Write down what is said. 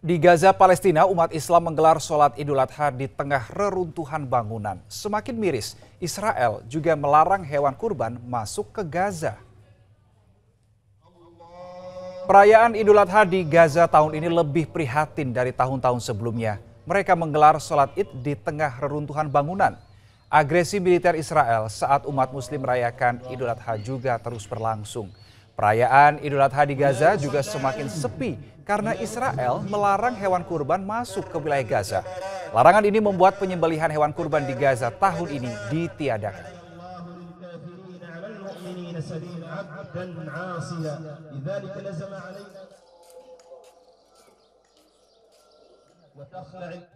Di Gaza, Palestina, umat Islam menggelar sholat idul adha di tengah reruntuhan bangunan. Semakin miris, Israel juga melarang hewan kurban masuk ke Gaza. Perayaan idul adha di Gaza tahun ini lebih prihatin dari tahun-tahun sebelumnya. Mereka menggelar sholat id di tengah reruntuhan bangunan. Agresi militer Israel saat umat muslim merayakan idul adha juga terus berlangsung. Perayaan Idul Adha di Gaza juga semakin sepi karena Israel melarang hewan kurban masuk ke wilayah Gaza. Larangan ini membuat penyembelihan hewan kurban di Gaza tahun ini ditiadakan.